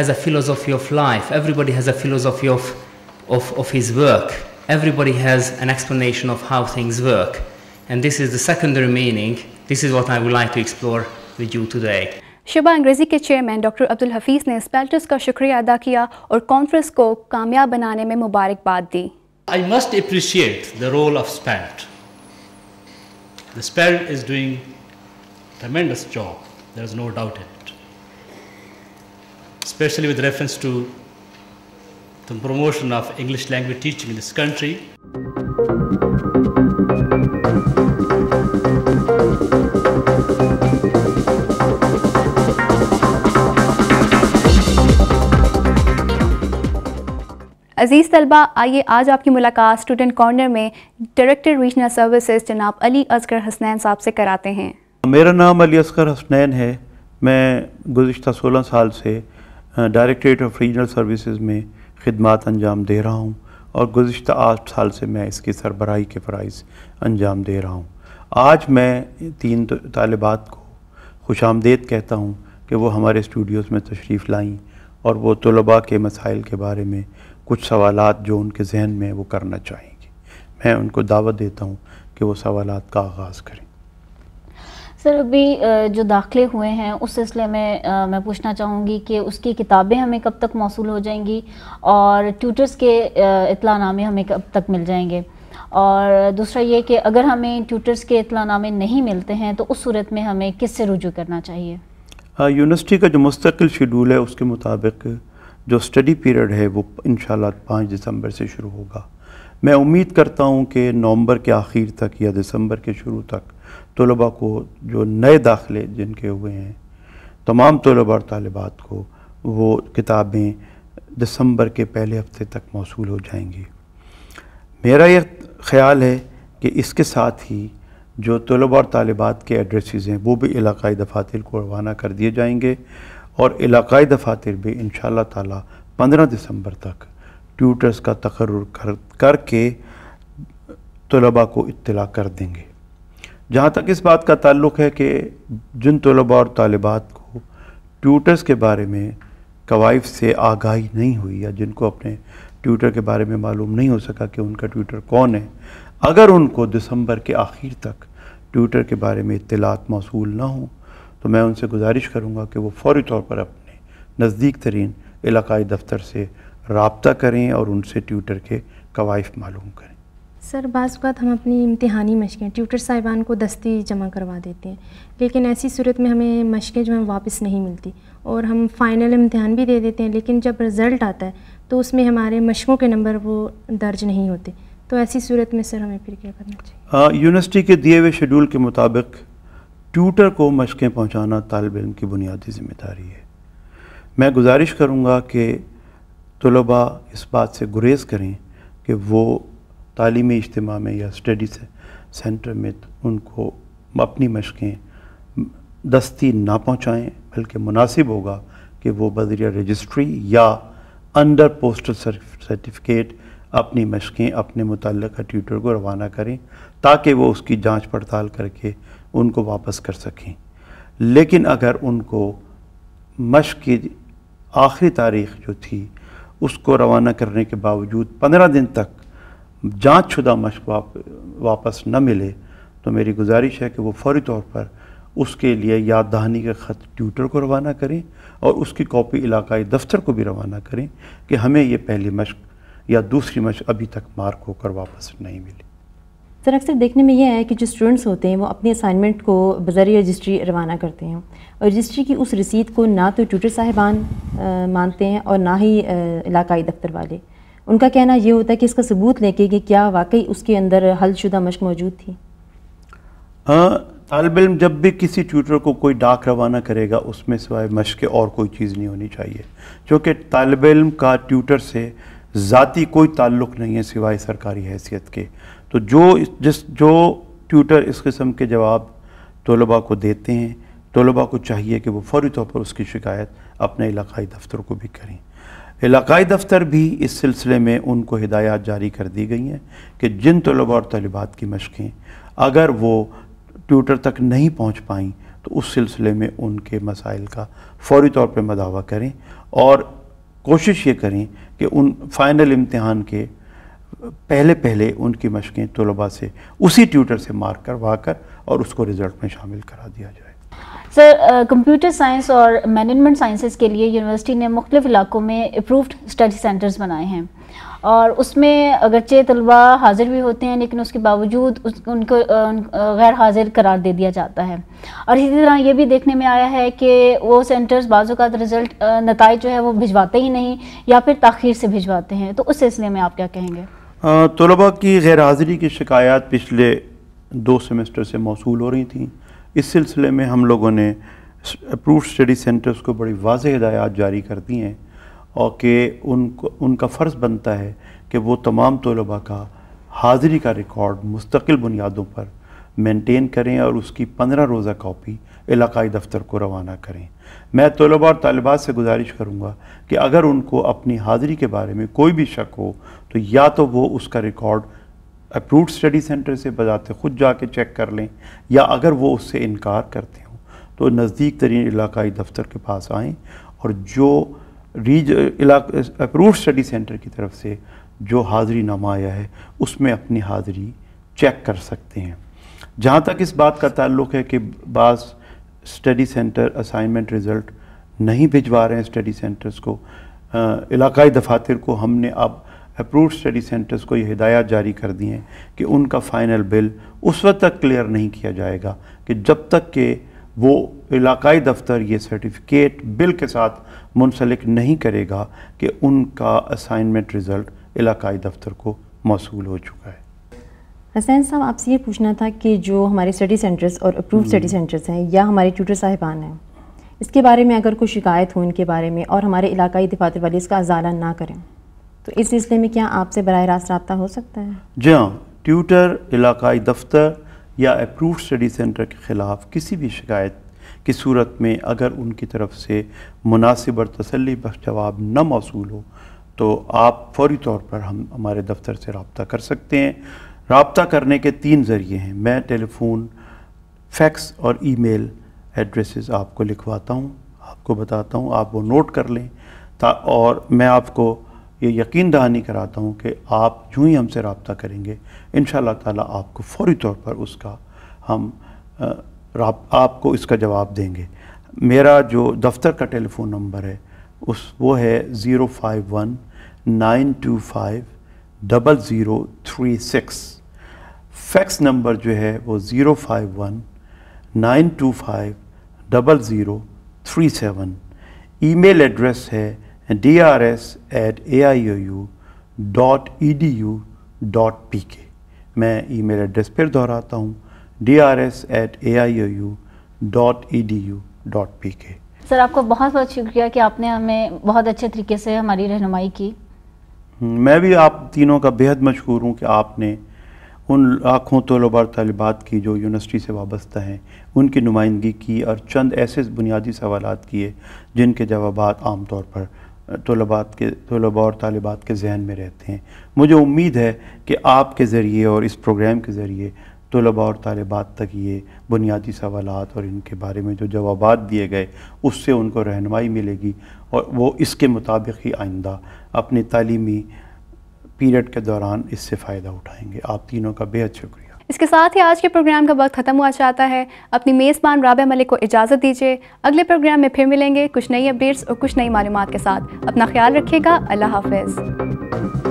has a philosophy of life. Everybody has a philosophy of, of, of his work. Everybody has an explanation of how things work. And this is the secondary meaning. This is what I would like to explore with you today. Shiba Angrezi chairman Dr. Abdul Hafiz ne Speltus ka shukriya ada kiya aur conference ko kamyab banane mein mubarak baad I must appreciate the role of Spelt. The Spelt is doing tremendous job. There is no doubt it. especially with reference to the promotion of English language teaching in this country. अजीज़ तलबा आइए आज आपकी मुलाकात student corner में director regional services जनाब अली असगर हसनैन साहब से कराते हैं मेरा नाम अली असगर हसनैन है मैं गुज्त 16 साल से डायरेक्ट्रेट ऑफ रीजनल सर्विसेज में खदमात अंजाम दे रहा हूँ और गुज्त आठ साल से मैं इसकी सरबराही के फ़राइज़ अंजाम दे रहा हूँ आज मैं तीन तालबात को खुश आमदेद कहता हूँ कि वो हमारे स्टूडियोज़ में तशरीफ़ लाएँ और वो तलबा के मसाइल के बारे में कुछ सवाल जो उनके जहन में वो करना चाहेंगे मैं उनको दावत देता हूँ कि वो सवाल का आगाज़ करें सर अभी जो दाखिले हुए हैं उस सिलसिले में मैं पूछना चाहूँगी कि उसकी किताबें हमें कब तक मौसू हो जाएंगी और ट्यूटर्स के इतलानामे हमें कब तक मिल जाएंगे और दूसरा ये कि अगर हमें ट्यूटर्स के इतलानामे नहीं मिलते हैं तो उस सूरत में हमें किस से रुजू करना चाहिए यूनिवर्सिटी का जो मुस्तकिल शेड्यूल है उसके मुताबिक जो स्टडी पीरियड है वो इन पाँच दिसंबर से शुरू होगा मैं उम्मीद करता हूँ कि नवंबर के आखिर तक या दिसंबर के शुरू तक तलबा को जो नए दाखिले जिनके हुए हैं तमाम तलबा और तलबात को वो किताबें दिसंबर के पहले हफ्ते तक मौसू हो जाएंगी मेरा यह ख्याल है कि इसके साथ ही जो तलबा और तलबात के एड्रेस हैं वो भी इलाकई दफातर को रवाना कर दिए जाएंगे और इलाकई दफातर भी इन शाह पंद्रह दिसंबर तक ट्यूटर्स का तकर कर करके तलबा को इतला कर देंगे जहाँ तक इस बात का ताल्लुक़ है कि जिन तलबा और तालबात को ट्यूटर्स के बारे में कवायफ से आगाही नहीं हुई या जिनको अपने ट्यूटर के बारे में मालूम नहीं हो सका कि उनका ट्यूटर कौन है अगर उनको दिसंबर के आखिर तक ट्यूटर के बारे में इतलात मौसू ना हो तो मैं उनसे गुजारिश करूँगा कि वो फौरी तौर पर अपने नज़दीक तरीन इलाकई दफ्तर से रबता करें और उनसे ट्यूटर के कवायफ मालूम करें सर बाज़ बात हम अपनी इम्तिहानी मशक़ें ट्यूटर साहिबान को दस्ती जमा करवा देते हैं लेकिन ऐसी सूरत में हमें मशक़ें जो हैं वापस नहीं मिलती और हम फ़ाइनल इम्तिहान भी दे देते हैं लेकिन जब रिज़ल्ट आता है तो उसमें हमारे मशक़ों के नंबर वो दर्ज नहीं होते तो ऐसी सूरत में सर हमें फिर क्या करना चाहिए यूनिवर्सिटी के दिए हुए शेड्यूल के मुताबिक ट्यूटर को मशक़ें पहुँचाना तालब इम की बुनियादी ज़िम्मेदारी है मैं गुजारिश करूँगा कि तलबा इस बात से गुरेज़ करें कि वो तलीमी इज्तम में या स्टडी सेंटर में उनको अपनी मशक़ें दस्ती ना पहुँचाएँ बल्कि मुनासिब होगा कि वो बदरिया रजिस्ट्री या अंडर पोस्टल सर्टिफिकेट अपनी मशक़ें अपने मुतल ट्यूटर को रवाना करें ताकि वो उसकी जांच पड़ताल करके उनको वापस कर सकें लेकिन अगर उनको मशक़ की आखिरी तारीख जो थी उसको रवाना करने के बावजूद पंद्रह दिन तक जाँच शुदा मश्क वाप, वापस न मिले तो मेरी गुजारिश है कि वो फौरी तौर पर उसके लिए याद दहानी के ख़त ट्यूटर को रवाना करें और उसकी कॉपी इलाकाई दफ्तर को भी रवाना करें कि हमें ये पहली मश्क या दूसरी मश्क अभी तक मार्क होकर वापस नहीं मिली सर अक्सर देखने में यह है कि जो स्टूडेंट्स होते हैं वो अपने असाइनमेंट को बजर रजिस्ट्री रवाना करते हैं और रजिस्ट्री की उस रसीद को ना तो ट्यूटर साहिबान मानते हैं और ना ही इलाकाई दफ्तर वाले उनका कहना यह होता है कि इसका सबूत लेके कि क्या वाकई उसके अंदर हलशुदा मश्क मौजूद थी हाँ, तालब इम जब भी किसी ट्यूटर को कोई डाक रवाना करेगा उसमें सिवाय मश्क और कोई चीज़ नहीं होनी चाहिए क्योंकि तालब इम का ट्यूटर से ज़ाती कोई ताल्लुक़ नहीं है सिवाय सरकारी हैसियत के तो जो जिस जो ट्यूटर इस किस्म के जवाब तलबा को देते हैं तलबा को चाहिए कि वो फौरी तौर पर उसकी शिकायत अपने इलाकई दफ्तर को भी करें इलाकई दफ्तर भी इस सिलसिले में उनको हिदायत जारी कर दी गई हैं कि जिन तलबा और तलबात की मशक़ें अगर वो ट्यूटर तक नहीं पहुँच पाएँ तो उस सिलसिले में उनके मसाइल का फौरी तौर पर मदावा करें और कोशिश ये करें कि उन फ़ाइनल इम्तहान के पहले पहले उनकी मशक़ें तलबा से उसी ट्यूटर से मार करवा कर और उसको रिज़ल्ट में शामिल करा दिया जाए सर कंप्यूटर साइंस और मैनेजमेंट साइंसेस के लिए यूनिवर्सिटी ने मुख्तलिफ़ इलाकों में अप्रूव्ड स्टडी सेंटर्स बनाए हैं और उसमें अगरचे तलबा हाज़िर भी होते हैं लेकिन उसके बावजूद उस, उनको उन, गैर हाजिर करार दे दिया जाता है और इसी तरह ये भी देखने में आया है कि वो सेंटर्स बाजू का रिज़ल्ट नतज जो है वो भिजवाते ही नहीं या फिर तखिर से भिजवाते हैं तो उस सिलसिले में आप क्या कहेंगे तलबा की गैर हाज़िरी की शिकायत पिछले दो सेमेस्टर से मौसू हो रही थी इस सिलसिले में हम लोगों ने अप्रूव स्टडी सेंटर्स को बड़ी वाज हदायत जारी कर दी हैं और कि उनको उनका फ़र्ज़ बनता है कि वो तमाम तलबा का हाज़िरी का रिकॉर्ड मुस्तकिल बुनियादों पर मेनटेन करें और उसकी पंद्रह रोज़ा कापी इलाकई दफ्तर को रवाना करें मैं तलबा और तलबात से गुजारिश करूँगा कि अगर उनको अपनी हाज़िरी के बारे में कोई भी शक हो तो या तो वो उसका रिकॉर्ड अप्रूव्ड स्टडी सेंटर से बजाते खुद जाके चेक कर लें या अगर वो उससे इनकार करते हों तो नज़दीक तरीन इलाकई दफ्तर के पास आएँ और जो रीज अप्रूव स्टडी सेंटर की तरफ से जो हाज़री नामा आया है उसमें अपनी हाज़री चेक कर सकते हैं जहाँ तक इस बात का ताल्लुक है कि बाज़ स्टडी सेंटर असाइनमेंट रिज़ल्ट नहीं भिजवा रहे हैं स्टडी सेंटर्स को इलाकई दफातर को हमने अब अप्रूव्ड स्टडी सेंटर्स को ये हिदायत जारी कर दी हैं कि उनका फ़ाइनल बिल उस वक्त तक क्लियर नहीं किया जाएगा कि जब तक के वो इलाकाई दफ्तर ये सर्टिफिकेट बिल के साथ मुंसलिक नहीं करेगा कि उनका असाइनमेंट रिज़ल्ट इलाकाई दफ्तर को मौसू हो चुका है हसैन साहब आपसे ये पूछना था कि जो हमारे स्टडी सेंटर्स और अप्रूव स्टडी सेंटर्स हैं या हमारे ट्यूटर साहिबान हैं इसके बारे में अगर कोई शिकायत हो इनके बारे में और हमारे इलाकाई दफातर वाले इसका अजाला ना करें तो इस सिलसिले में क्या आपसे बर रास्त रहा हो सकता है जी हाँ ट्यूटर इलाकाई दफ्तर या अप्रूव स्टडी सेंटर के ख़िलाफ़ किसी भी शिकायत की सूरत में अगर उनकी तरफ से मुनासिब और तसली बख्श जवाब न मौसू हो तो आप फौरी तौर पर हम हमारे दफ्तर से रबता कर सकते हैं रबता करने के तीन ज़रिए हैं मैं टेलीफोन फैक्स और ईमेल एड्रेसेस आपको लिखवाता हूँ आपको बताता हूँ आप वो नोट कर लें और मैं आपको ये यकीन दहानी कराता हूँ कि आप यूँ ही हमसे रबता करेंगे इन ताला आपको फौरी तौर पर उसका हम आपको इसका जवाब देंगे मेरा जो दफ्तर का टेलीफोन नंबर है उस वो है zero five one nine two five double zero three six fax number जो है वो zero five one nine two five double zero three seven email address है and drs at e pk मैं email address फिर दोहराता हूँ D R S at A I O U dot E D U dot P K sir आपका बहुत बहुत शुक्रिया कि आपने हमें बहुत अच्छे तरीके से हमारी रहनुमाई की हम्म, मैं भी आप तीनों का बेहद मशहूर हूँ कि आपने उन लाखों तलबार तो तलबात की जो यूनिवर्सिटी से वाबस्ता हैं उनकी नुमाइंदगी की और चंद ऐसे बुनियादी सवाल किए जिनके जवाब आम तौर पर तलबात के तलबा और तलबात के जहन में रहते हैं मुझे उम्मीद है कि आपके ज़रिए और इस प्रोग्राम के ज़रिए तलबा और तलबात तक ये बुनियादी सवाल और इनके बारे में जो जवाब दिए गए उससे उनको रहनमाई मिलेगी और वो इसके मुताबिक ही आइंदा अपने तालीमी पीरियड के दौरान इससे फ़ायदा उठाएँगे आप तीनों का बेहद शुक्रिया इसके साथ ही आज के प्रोग्राम का वक्त खत्म हुआ चाहता है अपनी मेज़बान राबे मलिक को इजाज़त दीजिए अगले प्रोग्राम में फिर मिलेंगे कुछ नई अपडेट्स और कुछ नई मालूम के साथ अपना ख्याल रखिएगा अल्लाह हाफिज़